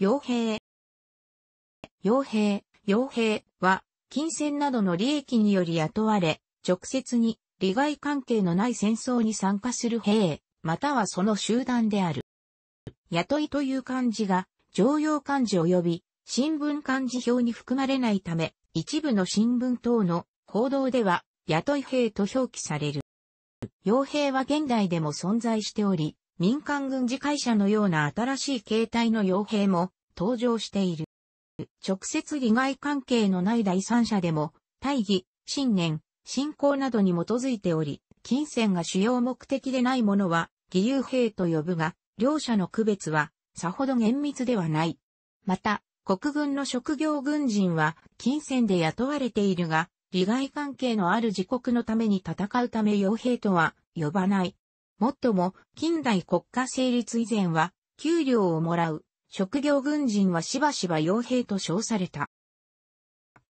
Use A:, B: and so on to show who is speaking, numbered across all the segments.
A: 傭兵。傭兵、傭兵は、金銭などの利益により雇われ、直接に利害関係のない戦争に参加する兵、またはその集団である。雇いという漢字が、常用漢字及び新聞漢字表に含まれないため、一部の新聞等の報道では、雇い兵と表記される。傭兵は現代でも存在しており、民間軍事会社のような新しい形態の傭兵も登場している。直接利害関係のない第三者でも、大義、信念、信仰などに基づいており、金銭が主要目的でないものは、義勇兵と呼ぶが、両者の区別は、さほど厳密ではない。また、国軍の職業軍人は、金銭で雇われているが、利害関係のある自国のために戦うため傭兵とは呼ばない。もっとも、近代国家成立以前は、給料をもらう、職業軍人はしばしば傭兵と称された。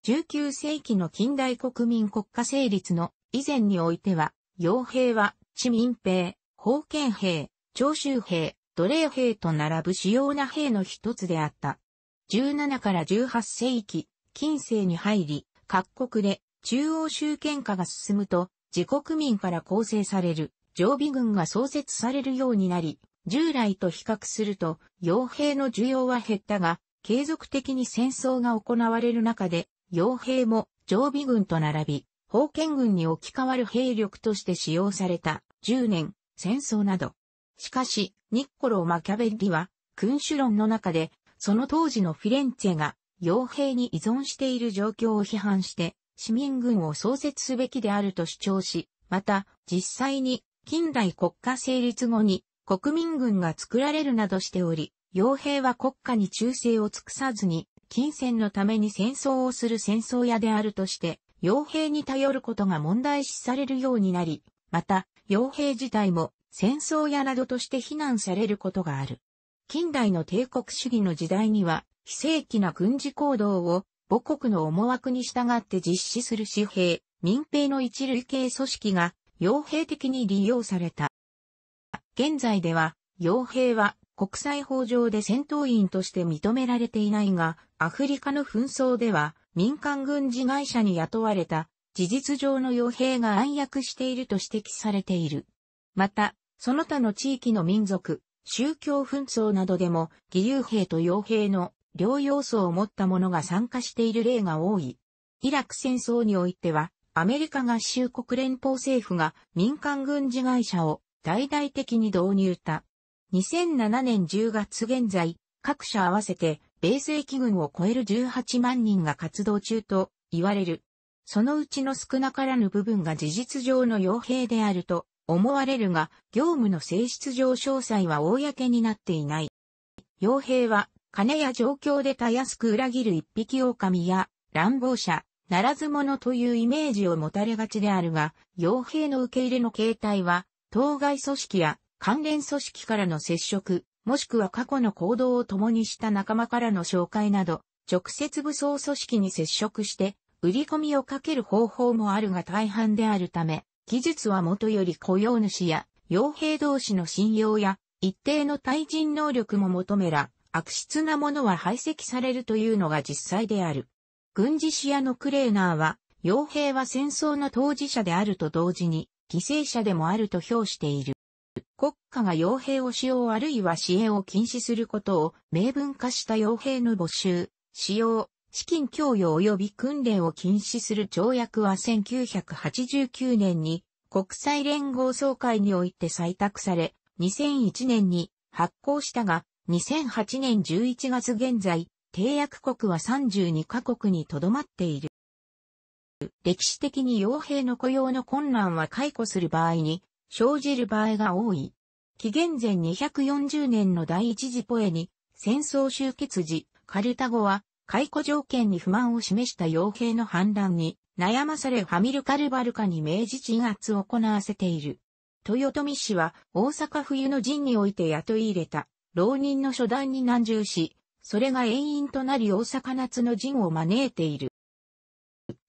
A: 19世紀の近代国民国家成立の以前においては、傭兵は、市民兵、封建兵、徴収兵、奴隷兵と並ぶ主要な兵の一つであった。17から18世紀、近世に入り、各国で中央集権化が進むと、自国民から構成される常備軍が創設されるようになり、従来と比較すると、傭兵の需要は減ったが、継続的に戦争が行われる中で、傭兵も常備軍と並び、封建軍に置き換わる兵力として使用された10年戦争など。しかし、ニッコロ・マキャベッリは、君主論の中で、その当時のフィレンツェが傭兵に依存している状況を批判して、市民軍を創設すべきであると主張し、また、実際に近代国家成立後に国民軍が作られるなどしており、傭兵は国家に忠誠を尽くさずに、金銭のために戦争をする戦争屋であるとして、傭兵に頼ることが問題視されるようになり、また、傭兵自体も戦争屋などとして非難されることがある。近代の帝国主義の時代には、非正規な軍事行動を母国の思惑に従って実施する私兵、民兵の一類系組織が傭兵的に利用された。現在では、傭兵は国際法上で戦闘員として認められていないが、アフリカの紛争では民間軍事会社に雇われた事実上の傭兵が暗躍していると指摘されている。また、その他の地域の民族、宗教紛争などでも義勇兵と傭兵の両要素を持った者が参加している例が多い。イラク戦争においては、アメリカ合衆国連邦政府が民間軍事会社を大々的に導入た。2007年10月現在、各社合わせて米政機軍を超える18万人が活動中と言われる。そのうちの少なからぬ部分が事実上の傭兵であると思われるが、業務の性質上詳細は公になっていない。傭兵は、金や状況でたやすく裏切る一匹狼や乱暴者、ならず者というイメージを持たれがちであるが、傭兵の受け入れの形態は、当該組織や関連組織からの接触、もしくは過去の行動を共にした仲間からの紹介など、直接武装組織に接触して、売り込みをかける方法もあるが大半であるため、技術はもとより雇用主や、傭兵同士の信用や、一定の対人能力も求めら、悪質なものは排斥されるというのが実際である。軍事視野のクレーナーは、傭兵は戦争の当事者であると同時に、犠牲者でもあると評している。国家が傭兵を使用あるいは支援を禁止することを明文化した傭兵の募集、使用、資金供与及び訓練を禁止する条約は1989年に国際連合総会において採択され、2001年に発行したが、2008年11月現在、締約国は32カ国にとどまっている。歴史的に傭兵の雇用の困難は解雇する場合に生じる場合が多い。紀元前240年の第一次ポエに戦争終結時、カルタゴは解雇条件に不満を示した傭兵の反乱に悩まされファミルカルバルカに明治鎮圧を行わせている。豊臣氏は大阪冬の陣において雇い入れた浪人の初段に難渋し、それが遠因となり大阪夏の陣を招いている。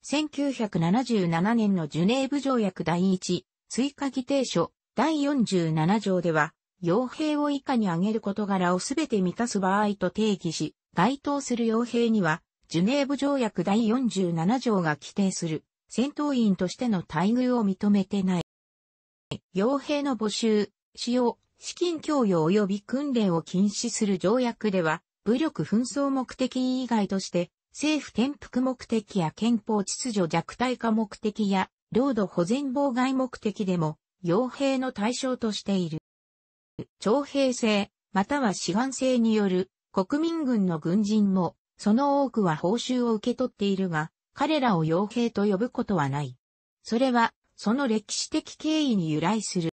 A: 1977年のジュネーブ条約第1、追加議定書、第47条では、傭兵を以下に挙げる事柄をすべて満たす場合と定義し、該当する傭兵には、ジュネーブ条約第47条が規定する、戦闘員としての待遇を認めてない。傭兵の募集、使用、資金供与及び訓練を禁止する条約では、武力紛争目的以外として、政府転覆目的や憲法秩序弱体化目的や、領土保全妨害目的でも、傭兵の対象としている。徴兵制、または志願制による国民軍の軍人も、その多くは報酬を受け取っているが、彼らを傭兵と呼ぶことはない。それは、その歴史的経緯に由来する。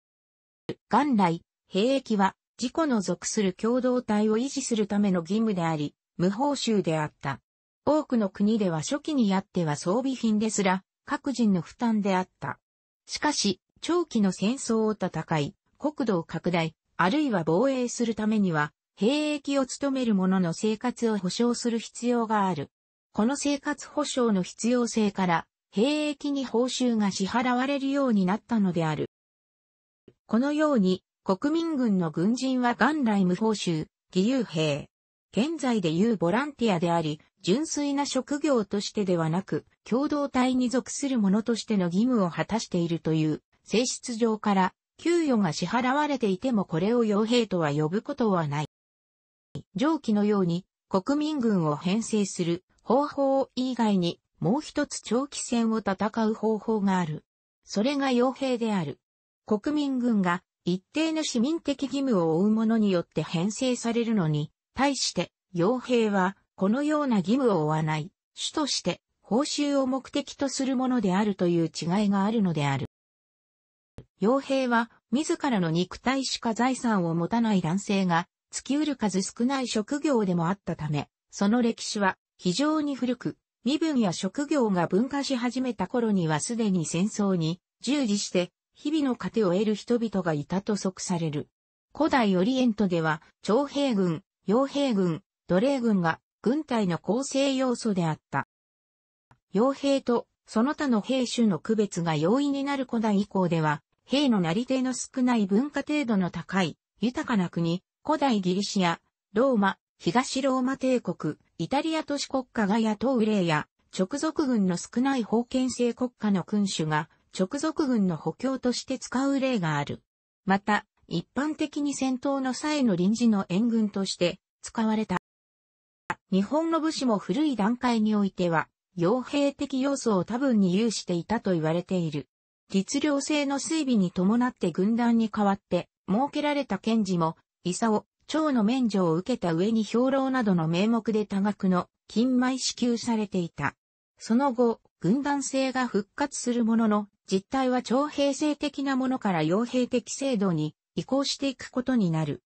A: 元来、兵役は自己の属する共同体を維持するための義務であり、無報酬であった。多くの国では初期にあっては装備品ですら、各人の負担であった。しかし、長期の戦争を戦い、国土を拡大、あるいは防衛するためには、兵役を務める者の生活を保障する必要がある。この生活保障の必要性から、兵役に報酬が支払われるようになったのである。このように、国民軍の軍人は元来無報酬、義勇兵。現在でいうボランティアであり、純粋な職業としてではなく、共同体に属する者としての義務を果たしているという性質上から、給与が支払われていてもこれを傭兵とは呼ぶことはない。上記のように、国民軍を編成する方法以外に、もう一つ長期戦を戦う方法がある。それが傭兵である。国民軍が一定の市民的義務を負う者によって編成されるのに、対して、傭兵は、このような義務を負わない、主として、報酬を目的とするものであるという違いがあるのである。傭兵は、自らの肉体しか財産を持たない男性が、尽きうる数少ない職業でもあったため、その歴史は、非常に古く、身分や職業が分化し始めた頃にはすでに戦争に従事して日々の糧を得る人々がいたと即される。古代オリエントでは、徴兵軍、傭兵軍、奴隷軍が軍隊の構成要素であった。傭兵とその他の兵種の区別が容易になる古代以降では、兵のなり手の少ない文化程度の高い、豊かな国、古代ギリシア、ローマ、東ローマ帝国、イタリア都市国家が野党例や、直属軍の少ない封建制国家の君主が、直属軍の補強として使う例がある。また、一般的に戦闘の際の臨時の援軍として使われた。日本の武士も古い段階においては、傭兵的要素を多分に有していたと言われている。律令制の水備に伴って軍団に代わって、設けられた検事も、伊佐を、長の免除を受けた上に兵糧などの名目で多額の金米支給されていた。その後、軍団制が復活するものの、実態は徴兵制的なものから傭兵的制度に移行していくことになる。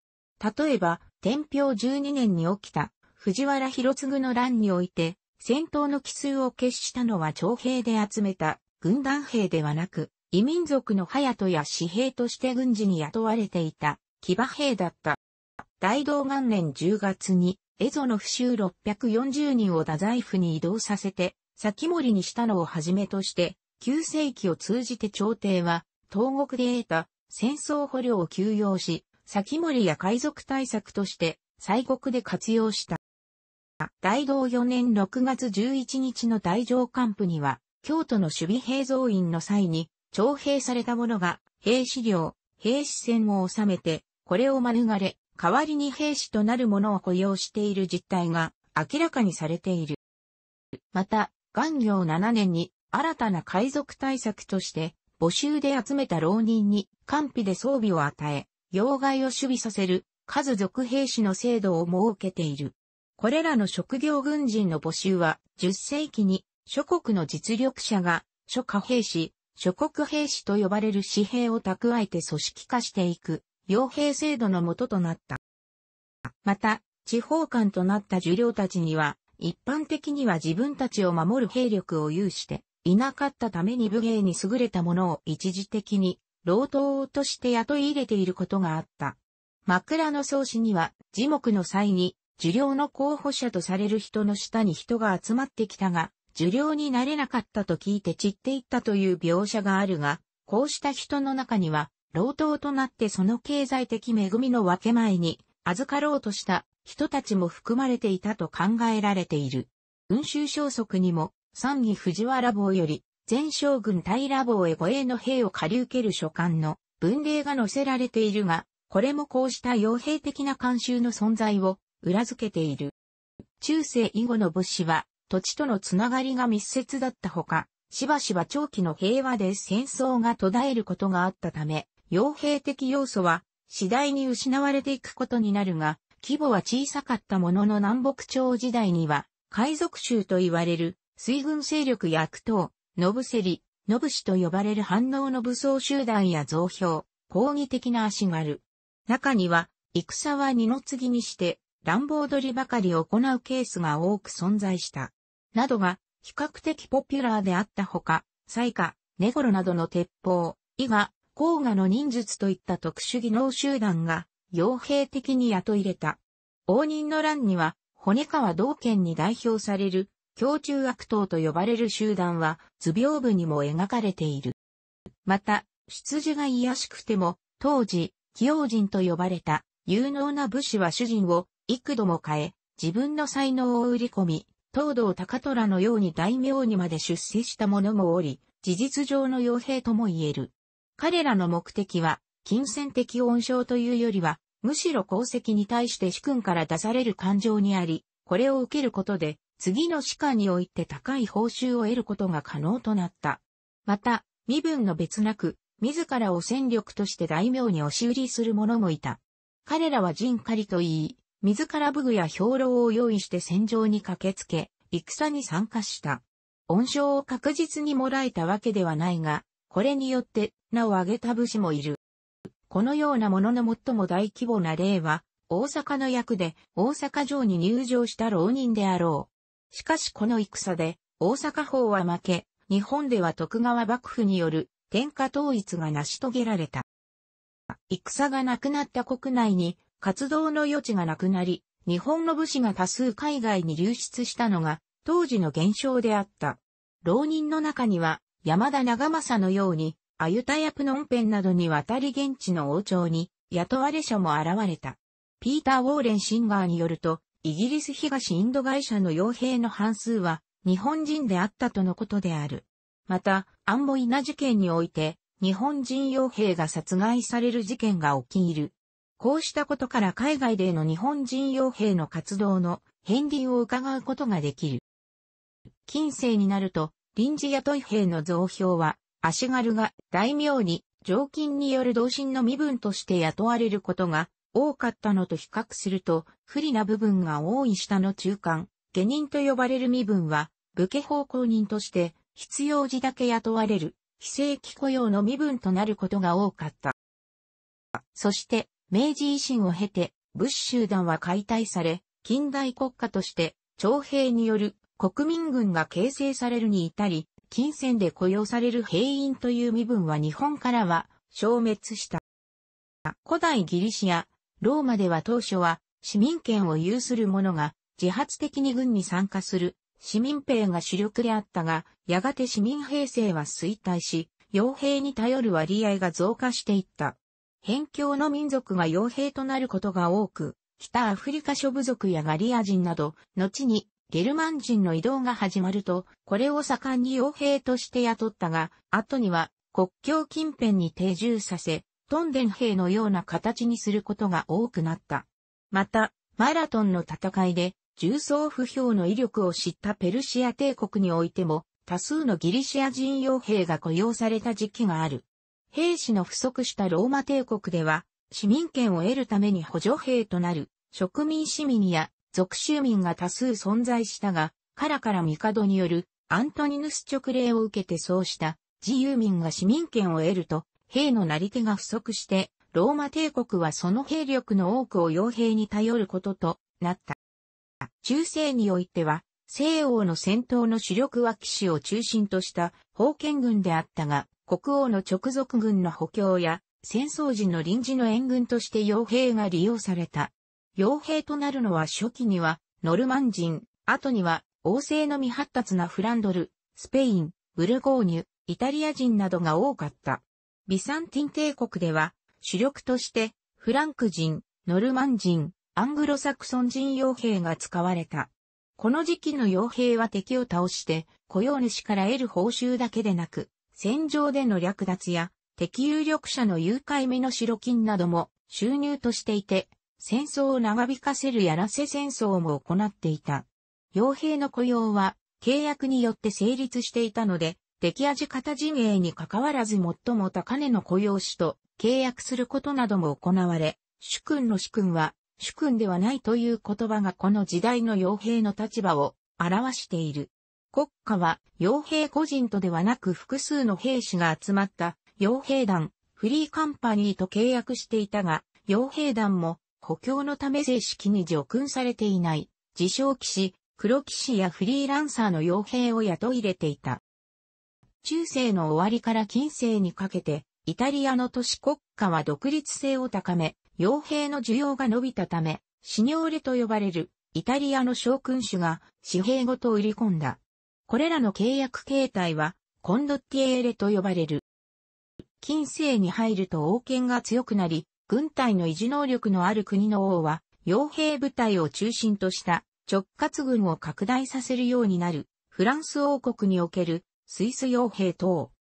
A: 例えば、天平12年に起きた藤原広次の乱において、戦闘の奇数を決したのは徴兵で集めた軍団兵ではなく、異民族の隼人や士兵として軍事に雇われていた騎馬兵だった。大道元年10月に、蝦夷の不州640人を太宰府に移動させて、先森にしたのをはじめとして、9世紀を通じて朝廷は、東国で得た戦争捕虜を休養し、先森や海賊対策として、西国で活用した。大道4年6月11日の大乗官府には、京都の守備兵増員の際に、徴兵された者が、兵士領、兵士船を収めて、これを免れ、代わりに兵士となる者を雇用している実態が明らかにされている。また、元行7年に新たな海賊対策として、募集で集めた浪人に、官費で装備を与え、要害を守備させる、数族兵士の制度を設けている。これらの職業軍人の募集は、10世紀に、諸国の実力者が、諸家兵士、諸国兵士と呼ばれる士兵を蓄えて組織化していく、傭兵制度のもととなった。また、地方官となった受領たちには、一般的には自分たちを守る兵力を有して、いなかったために武芸に優れた者を一時的に労働として雇い入れていることがあった。枕草子には、樹木の際に、受領の候補者とされる人の下に人が集まってきたが、受領になれなかったと聞いて散っていったという描写があるが、こうした人の中には、労働となってその経済的恵みの分け前に、預かろうとした人たちも含まれていたと考えられている。運州消息にも、三義藤原坊より、前将軍平坊へ護衛の兵を借り受ける書簡の文例が載せられているが、これもこうした傭兵的な慣習の存在を裏付けている。中世以後の物資は土地とのつながりが密接だったほか、しばしば長期の平和で戦争が途絶えることがあったため、傭兵的要素は次第に失われていくことになるが、規模は小さかったものの南北朝時代には、海賊州と言われる水軍勢力や悪党、ノブセリ、ノブシと呼ばれる反応の武装集団や増票、抗議的な足軽。中には、戦は二の次にして、乱暴取りばかり行うケースが多く存在した。などが、比較的ポピュラーであったほか、彩花、ネゴロなどの鉄砲、伊賀、甲賀の忍術といった特殊技能集団が、傭兵的に雇い入れた。応仁の乱には、骨川道賢に代表される、胸中悪党と呼ばれる集団は、図屏部にも描かれている。また、出自が癒しくても、当時、起用人と呼ばれた有能な武士は主人を幾度も変え、自分の才能を売り込み、東道高虎のように大名にまで出世した者もおり、事実上の傭兵とも言える。彼らの目的は、金銭的恩賞というよりは、むしろ功績に対して主君から出される感情にあり、これを受けることで、次の歯科において高い報酬を得ることが可能となった。また、身分の別なく、自らを戦力として大名に押し売りする者もいた。彼らは陣狩りと言い、自ら武具や兵糧を用意して戦場に駆けつけ、戦に参加した。恩賞を確実にもらえたわけではないが、これによって名を挙げた武士もいる。このようなものの最も大規模な例は、大阪の役で大阪城に入城した浪人であろう。しかしこの戦で、大阪法は負け、日本では徳川幕府による天下統一が成し遂げられた。戦がなくなった国内に活動の余地がなくなり、日本の武士が多数海外に流出したのが当時の現象であった。浪人の中には山田長政のように、アユタやプノンペンなどに渡り現地の王朝に雇われ者も現れた。ピーター・ウォーレン・シンガーによると、イギリス東インド会社の傭兵の半数は日本人であったとのことである。また、アンモイナ事件において、日本人傭兵が殺害される事件が起きる。こうしたことから海外での日本人傭兵の活動の片鱗を伺うことができる。近世になると、臨時雇い兵の増票は、足軽が大名に常勤による同心の身分として雇われることが多かったのと比較すると、不利な部分が多い下の中間、下人と呼ばれる身分は、武家奉公人として、必要時だけ雇われる、非正規雇用の身分となることが多かった。そして、明治維新を経て、物集団は解体され、近代国家として、徴兵による国民軍が形成されるに至り、金銭で雇用される兵員という身分は日本からは消滅した。古代ギリシア、ローマでは当初は市民権を有する者が自発的に軍に参加する市民兵が主力であったが、やがて市民兵制は衰退し、傭兵に頼る割合が増加していった。辺境の民族が傭兵となることが多く、北アフリカ諸部族やガリア人など、後にゲルマン人の移動が始まると、これを盛んに傭兵として雇ったが、後には国境近辺に定住させ、トンデン兵のような形にすることが多くなった。また、マラトンの戦いで、重装不評の威力を知ったペルシア帝国においても、多数のギリシア人傭兵が雇用された時期がある。兵士の不足したローマ帝国では、市民権を得るために補助兵となる、植民市民や属州民が多数存在したが、カラカラ帝によるアントニヌス直令を受けてそうした自由民が市民権を得ると、兵のなり手が不足して、ローマ帝国はその兵力の多くを傭兵に頼ることとなった。中世においては、西欧の戦闘の主力は騎士を中心とした封建軍であったが、国王の直属軍の補強や、戦争時の臨時の援軍として傭兵が利用された。傭兵となるのは初期には、ノルマン人、後には、王政の未発達なフランドル、スペイン、ブルゴーニュ、イタリア人などが多かった。ビサンティン帝国では、主力として、フランク人、ノルマン人、アングロサクソン人傭兵が使われた。この時期の傭兵は敵を倒して、雇用主から得る報酬だけでなく、戦場での略奪や、敵有力者の誘拐目の白金なども収入としていて、戦争を長引かせるやらせ戦争も行っていた。傭兵の雇用は、契約によって成立していたので、出来味方陣営に関わらず最も高値の雇用主と契約することなども行われ、主君の主君は、主君ではないという言葉がこの時代の傭兵の立場を表している。国家は傭兵個人とではなく複数の兵士が集まった傭兵団、フリーカンパニーと契約していたが、傭兵団も補強のため正式に除訓されていない、自称騎士、黒騎士やフリーランサーの傭兵を雇い入れていた。中世の終わりから近世にかけて、イタリアの都市国家は独立性を高め、傭兵の需要が伸びたため、シニョーレと呼ばれるイタリアの将軍主が紙幣ごと売り込んだ。これらの契約形態はコンドッティエーレと呼ばれる。近世に入ると王権が強くなり、軍隊の維持能力のある国の王は、傭兵部隊を中心とした直轄軍を拡大させるようになる、フランス王国におけるスイス傭兵等。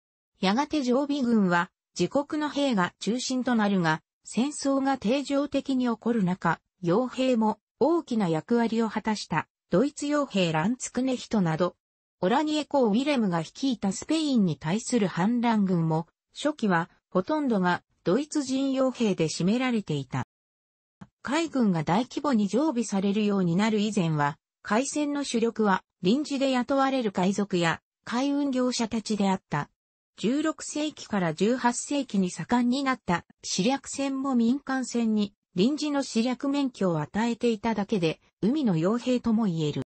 A: やがて常備軍は自国の兵が中心となるが、戦争が定常的に起こる中、傭兵も大きな役割を果たしたドイツ傭兵ランツクネヒトなど、オラニエコ・ウィレムが率いたスペインに対する反乱軍も、初期はほとんどがドイツ人傭兵で占められていた。海軍が大規模に常備されるようになる以前は、海戦の主力は臨時で雇われる海賊や海運業者たちであった。16世紀から18世紀に盛んになった私略船も民間船に臨時の私略免許を与えていただけで、海の傭兵とも言える。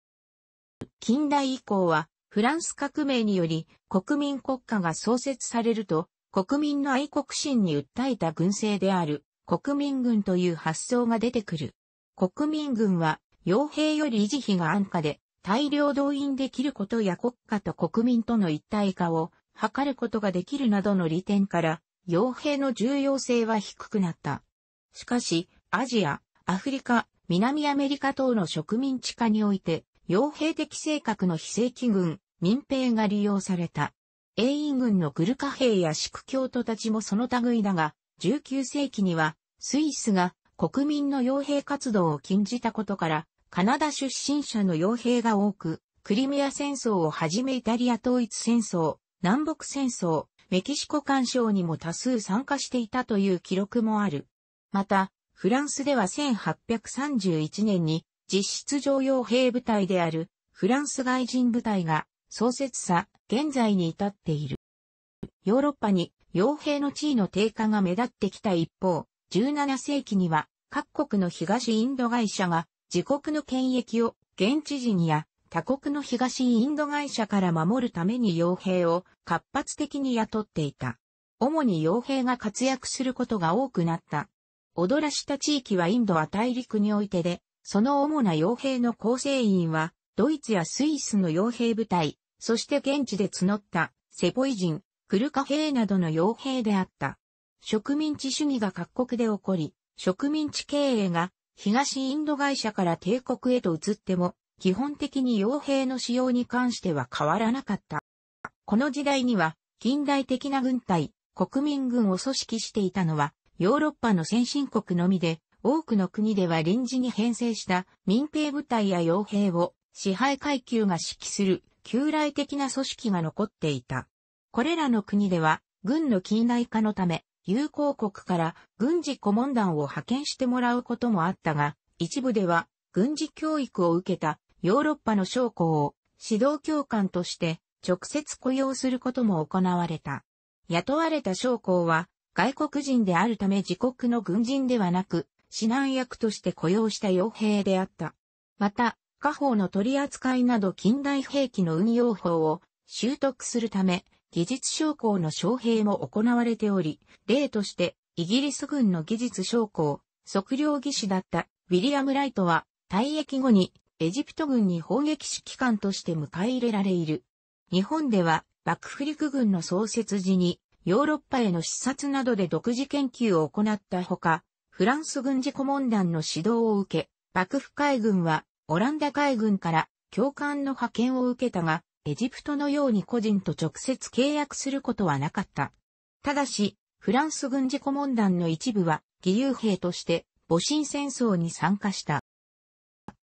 A: 近代以降は、フランス革命により国民国家が創設されると、国民の愛国心に訴えた軍政である国民軍という発想が出てくる。国民軍は、傭兵より維持費が安価で、大量動員できることや国家と国民との一体化を図ることができるなどの利点から、傭兵の重要性は低くなった。しかし、アジア、アフリカ、南アメリカ等の植民地化において、傭兵的性格の非正規軍、民兵が利用された。英印軍のグルカ兵やシク教徒たちもその類だが、19世紀には、スイスが国民の傭兵活動を禁じたことから、カナダ出身者の傭兵が多く、クリミア戦争をはじめイタリア統一戦争、南北戦争、メキシコ干渉にも多数参加していたという記録もある。また、フランスでは1831年に実質上傭兵部隊であるフランス外人部隊が創設さ、現在に至っている。ヨーロッパに傭兵の地位の低下が目立ってきた一方、17世紀には各国の東インド会社が自国の権益を現地人や他国の東インド会社から守るために傭兵を活発的に雇っていた。主に傭兵が活躍することが多くなった。踊らした地域はインドは大陸においてで、その主な傭兵の構成員は、ドイツやスイスの傭兵部隊、そして現地で募ったセポイ人、クルカ兵などの傭兵であった。植民地主義が各国で起こり、植民地経営が東インド会社から帝国へと移っても、基本的に傭兵の使用に関しては変わらなかった。この時代には、近代的な軍隊、国民軍を組織していたのは、ヨーロッパの先進国のみで、多くの国では臨時に編成した民兵部隊や傭兵を支配階級が指揮する旧来的な組織が残っていた。これらの国では、軍の近代化のため、友好国から軍事顧問団を派遣してもらうこともあったが、一部では軍事教育を受けたヨーロッパの将校を指導教官として直接雇用することも行われた。雇われた将校は外国人であるため自国の軍人ではなく指南役として雇用した傭兵であった。また、家宝の取り扱いなど近代兵器の運用法を習得するため、技術将校の招聘も行われており、例として、イギリス軍の技術将校、測量技師だったウィリアム・ライトは、退役後にエジプト軍に砲撃指揮官として迎え入れられいる。日本では、幕府陸軍の創設時に、ヨーロッパへの視察などで独自研究を行ったほか、フランス軍事顧問団の指導を受け、幕府海軍はオランダ海軍から教官の派遣を受けたが、エジプトのように個人と直接契約することはなかった。ただし、フランス軍事顧問団の一部は義勇兵として戊辰戦争に参加した。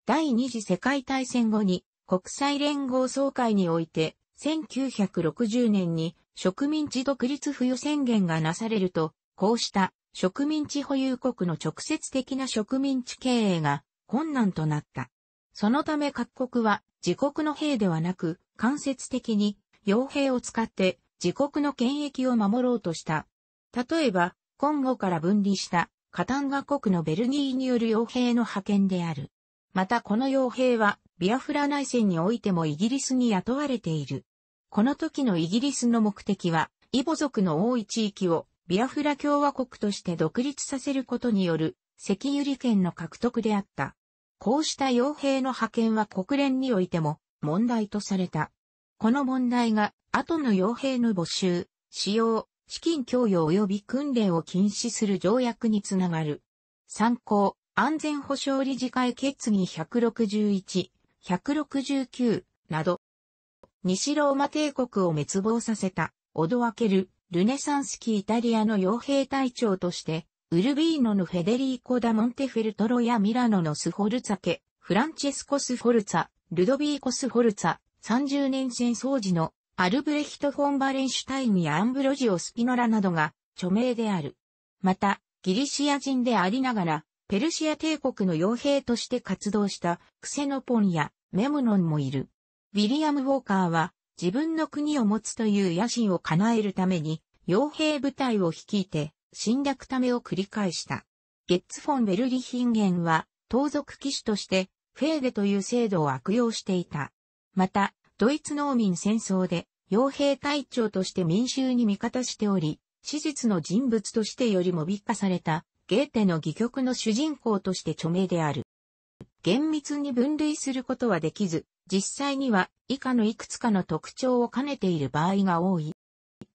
A: 第二次世界大戦後に国際連合総会において1960年に植民地独立付与宣言がなされると、こうした植民地保有国の直接的な植民地経営が困難となった。そのため各国は自国の兵ではなく、間接的に、傭兵を使って、自国の権益を守ろうとした。例えば、今後から分離した、カタンガ国のベルギーによる傭兵の派遣である。またこの傭兵は、ビアフラ内戦においてもイギリスに雇われている。この時のイギリスの目的は、イボ族の多い地域をビアフラ共和国として独立させることによる、石油利権の獲得であった。こうした傭兵の派遣は国連においても問題とされた。この問題が後の傭兵の募集、使用、資金供与及び訓練を禁止する条約につながる。参考、安全保障理事会決議161、169など。西ローマ帝国を滅亡させた、おどわけル、ルネサンスーイタリアの傭兵隊長として、ウルビーノのフェデリーコ・ダ・モンテフェルトロやミラノのスフォルツァ家、フランチェスコ・スフォルツァ、ルドビーコ・スフォルツァ、30年戦争時のアルブレヒト・フォン・バレンシュタインやアンブロジオ・スピノラなどが著名である。また、ギリシア人でありながら、ペルシア帝国の傭兵として活動したクセノポンやメムノンもいる。ウィリアム・ウォーカーは自分の国を持つという野心を叶えるために傭兵部隊を率いて侵略ためを繰り返した。ゲッツ・フォン・ベルリヒンゲンは、盗賊騎士として、フェーデという制度を悪用していた。また、ドイツ農民戦争で、傭兵隊長として民衆に味方しており、史実の人物としてよりも美化された、ゲーテの戯曲の主人公として著名である。厳密に分類することはできず、実際には以下のいくつかの特徴を兼ねている場合が多い。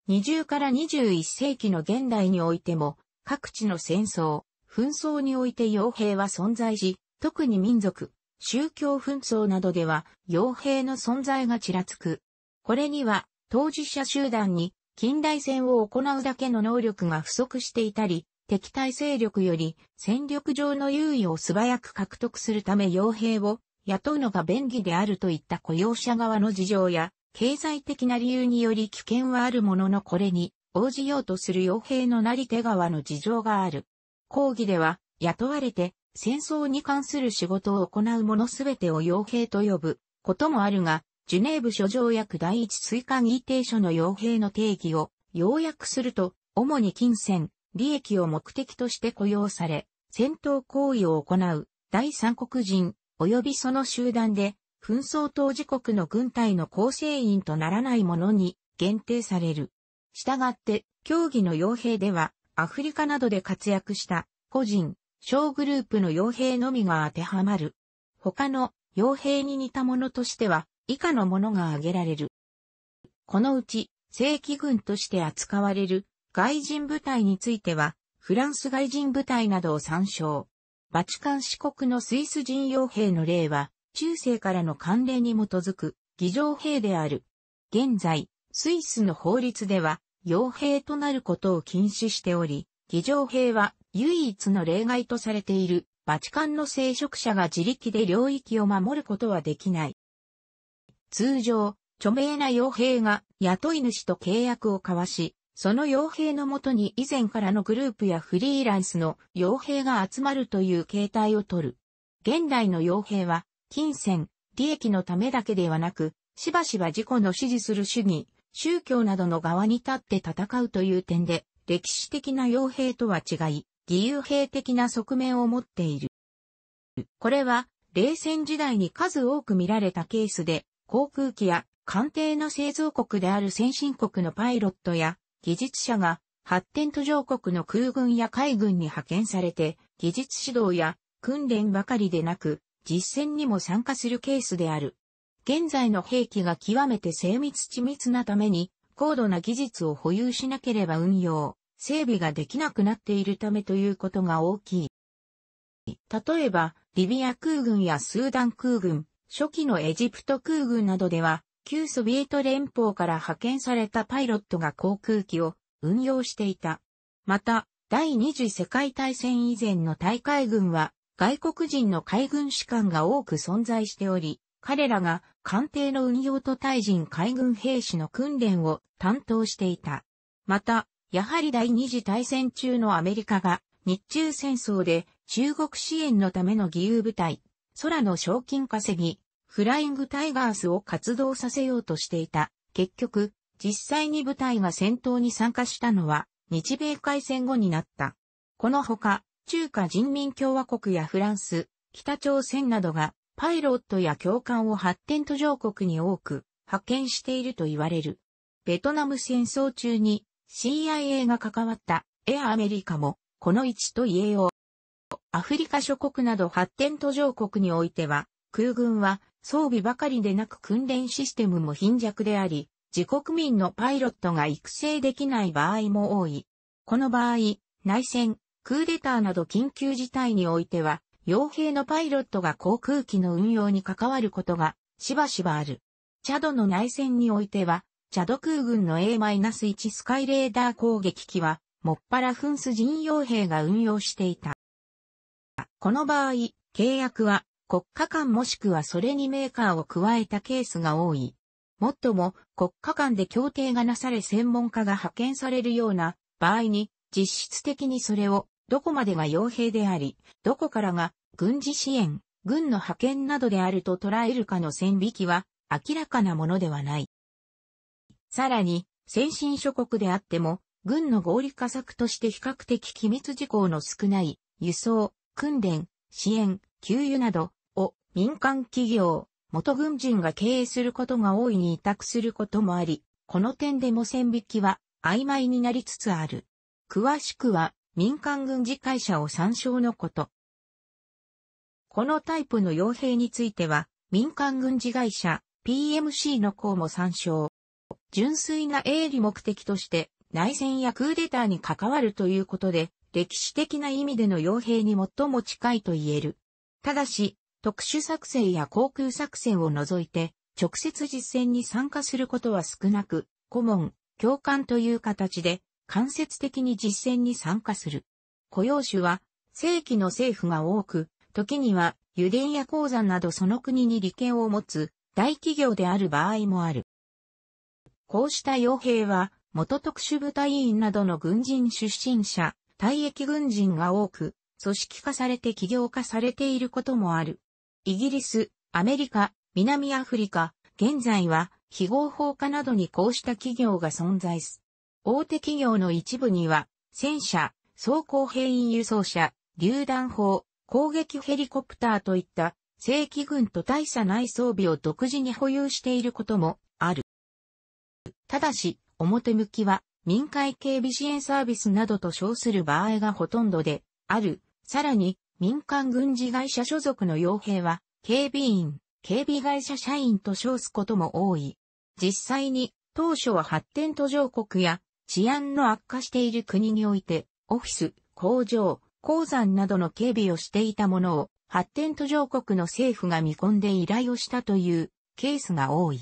A: 20から21世紀の現代においても、各地の戦争、紛争において傭兵は存在し、特に民族、宗教紛争などでは、傭兵の存在がちらつく。これには、当事者集団に、近代戦を行うだけの能力が不足していたり、敵対勢力より戦力上の優位を素早く獲得するため傭兵を雇うのが便宜であるといった雇用者側の事情や、経済的な理由により危険はあるもののこれに応じようとする傭兵のなり手側の事情がある。講義では雇われて戦争に関する仕事を行う者すべてを傭兵と呼ぶこともあるが、ジュネーブ諸条約第一追加議定書の傭兵の定義を要約すると、主に金銭、利益を目的として雇用され、戦闘行為を行う、第三国人、及びその集団で紛争当事国の軍隊の構成員とならないものに限定される。したがって、競技の傭兵では、アフリカなどで活躍した個人、小グループの傭兵のみが当てはまる。他の傭兵に似たものとしては、以下のものが挙げられる。このうち、正規軍として扱われる外人部隊については、フランス外人部隊などを参照。バチカン四国のスイス人傭兵の例は、中世からの慣例に基づく議場兵である。現在、スイスの法律では、傭兵となることを禁止しており、議場兵は唯一の例外とされている、バチカンの聖職者が自力で領域を守ることはできない。通常、著名な傭兵が雇い主と契約を交わし、その傭兵のもとに以前からのグループやフリーランスの傭兵が集まるという形態をとる。現代の傭兵は金銭、利益のためだけではなく、しばしば自己の支持する主義、宗教などの側に立って戦うという点で、歴史的な傭兵とは違い、義勇兵的な側面を持っている。これは、冷戦時代に数多く見られたケースで、航空機や艦艇の製造国である先進国のパイロットや技術者が発展途上国の空軍や海軍に派遣されて、技術指導や訓練ばかりでなく、実戦にも参加するケースである。現在の兵器が極めて精密緻密なために、高度な技術を保有しなければ運用、整備ができなくなっているためということが大きい。例えば、リビア空軍やスーダン空軍、初期のエジプト空軍などでは、旧ソビエト連邦から派遣されたパイロットが航空機を運用していた。また、第二次世界大戦以前の大海軍は、外国人の海軍士官が多く存在しており、彼らが艦艇の運用と対人海軍兵士の訓練を担当していた。また、やはり第二次大戦中のアメリカが日中戦争で中国支援のための義勇部隊、空の賞金稼ぎ、フライングタイガースを活動させようとしていた。結局、実際に部隊が戦闘に参加したのは日米海戦後になった。このほか、中華人民共和国やフランス、北朝鮮などがパイロットや教官を発展途上国に多く派遣していると言われる。ベトナム戦争中に CIA が関わったエアアメリカもこの位置と言えよう。アフリカ諸国など発展途上国においては空軍は装備ばかりでなく訓練システムも貧弱であり、自国民のパイロットが育成できない場合も多い。この場合、内戦、クーデターなど緊急事態においては、傭兵のパイロットが航空機の運用に関わることがしばしばある。チャドの内戦においては、チャド空軍の A-1 スカイレーダー攻撃機は、もっぱらフンス人傭兵が運用していた。この場合、契約は国家間もしくはそれにメーカーを加えたケースが多い。もっとも国家間で協定がなされ専門家が派遣されるような場合に実質的にそれをどこまでが傭兵であり、どこからが軍事支援、軍の派遣などであると捉えるかの線引きは明らかなものではない。さらに、先進諸国であっても、軍の合理化策として比較的機密事項の少ない輸送、訓練、支援、給油などを民間企業、元軍人が経営することが大いに委託することもあり、この点でも線引きは曖昧になりつつある。詳しくは民間軍事会社を参照のこと。このタイプの傭兵については、民間軍事会社 PMC の項も参照。純粋な営利目的として内戦やクーデターに関わるということで、歴史的な意味での傭兵に最も近いと言える。ただし、特殊作戦や航空作戦を除いて、直接実戦に参加することは少なく、顧問、教官という形で、間接的に実践に参加する。雇用主は正規の政府が多く、時には油田や鉱山などその国に利権を持つ大企業である場合もある。こうした傭兵は元特殊部隊員などの軍人出身者、退役軍人が多く、組織化されて起業化されていることもある。イギリス、アメリカ、南アフリカ、現在は非合法化などにこうした企業が存在す。大手企業の一部には、戦車、装甲兵員輸送車、榴弾砲、攻撃ヘリコプターといった正規軍と大差ない装備を独自に保有していることもある。ただし、表向きは民間警備支援サービスなどと称する場合がほとんどである。さらに、民間軍事会社所属の傭兵は、警備員、警備会社社員と称すことも多い。実際に、当初は発展途上国や治安の悪化している国において、オフィス、工場、鉱山などの警備をしていたものを、発展途上国の政府が見込んで依頼をしたというケースが多い。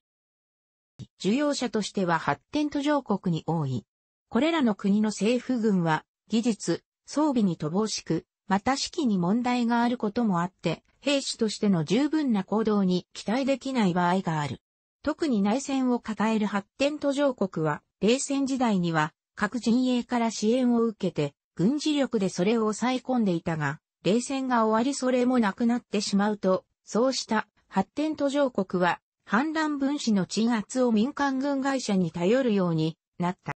A: 需要者としては発展途上国に多い。これらの国の政府軍は、技術、装備に乏しく、また指揮に問題があることもあって、兵士としての十分な行動に期待できない場合がある。特に内戦を抱える発展途上国は、冷戦時代には各陣営から支援を受けて軍事力でそれを抑え込んでいたが、冷戦が終わりそれもなくなってしまうと、そうした発展途上国は反乱分子の鎮圧を民間軍会社に頼るようになった。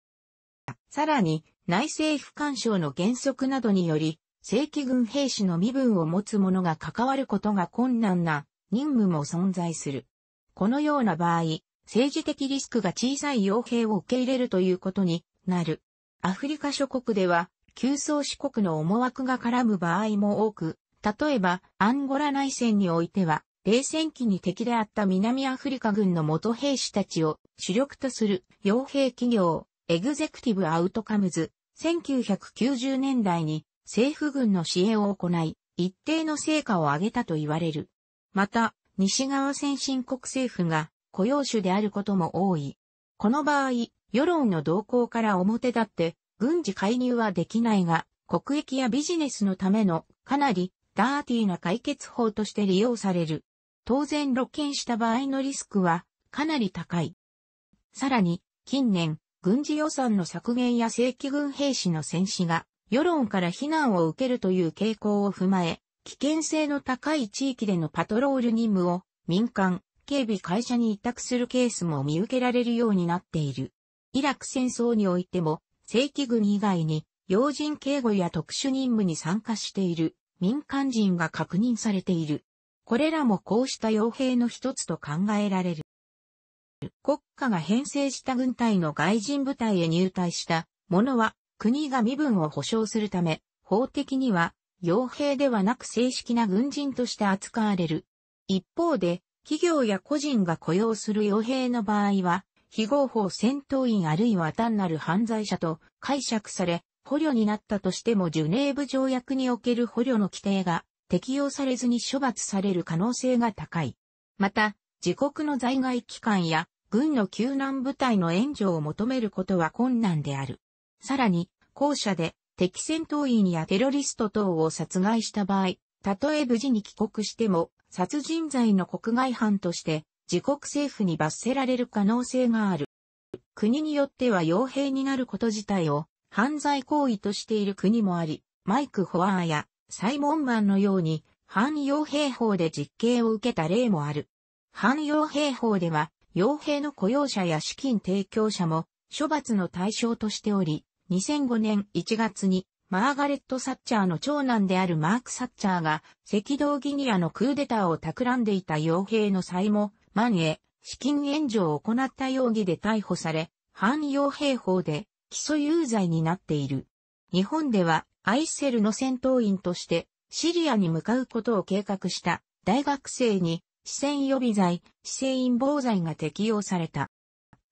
A: さらに内政不干渉の原則などにより、正規軍兵士の身分を持つ者が関わることが困難な任務も存在する。このような場合、政治的リスクが小さい傭兵を受け入れるということになる。アフリカ諸国では、旧宗四国の思惑が絡む場合も多く、例えば、アンゴラ内戦においては、冷戦期に敵であった南アフリカ軍の元兵士たちを主力とする傭兵企業、エグゼクティブ・アウトカムズ、1990年代に政府軍の支援を行い、一定の成果を上げたと言われる。また、西側先進国政府が雇用主であることも多い。この場合、世論の動向から表立って軍事介入はできないが、国益やビジネスのためのかなりダーティーな解決法として利用される。当然露見した場合のリスクはかなり高い。さらに、近年、軍事予算の削減や正規軍兵士の戦死が、世論から非難を受けるという傾向を踏まえ、危険性の高い地域でのパトロール任務を民間、警備会社に委託するケースも見受けられるようになっている。イラク戦争においても、正規軍以外に、要人警護や特殊任務に参加している民間人が確認されている。これらもこうした傭兵の一つと考えられる。国家が編成した軍隊の外人部隊へ入隊した者は国が身分を保障するため、法的には傭兵ではなく正式な軍人として扱われる。一方で、企業や個人が雇用する傭兵の場合は、非合法戦闘員あるいは単なる犯罪者と解釈され、捕虜になったとしてもジュネーブ条約における捕虜の規定が適用されずに処罰される可能性が高い。また、自国の在外機関や軍の救難部隊の援助を求めることは困難である。さらに、後者で敵戦闘員やテロリスト等を殺害した場合、たとえ無事に帰国しても、殺人罪の国外犯として、自国政府に罰せられる可能性がある。国によっては傭兵になること自体を犯罪行為としている国もあり、マイク・ホワーやサイモンマンのように反傭兵法で実刑を受けた例もある。反傭兵法では、傭兵の雇用者や資金提供者も処罰の対象としており、2005年1月にマーガレット・サッチャーの長男であるマーク・サッチャーが、赤道ギニアのクーデターを企んでいた傭兵の際も万へ、資金援助を行った容疑で逮捕され、反傭兵法で、基礎有罪になっている。日本では、アイセルの戦闘員として、シリアに向かうことを計画した大学生に、視線予備罪、四川陰謀罪が適用された。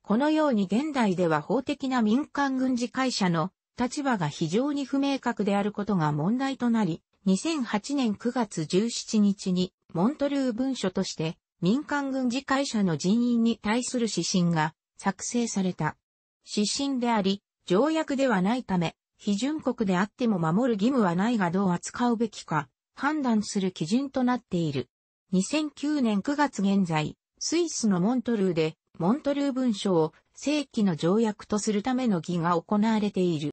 A: このように現代では法的な民間軍事会社の立場が非常に不明確であることが問題となり、2008年9月17日にモントルー文書として民間軍事会社の人員に対する指針が作成された。指針であり、条約ではないため、批准国であっても守る義務はないがどう扱うべきか判断する基準となっている。2009年9月現在、スイスのモントルーでモントルー文書を正規の条約とするための議が行われている。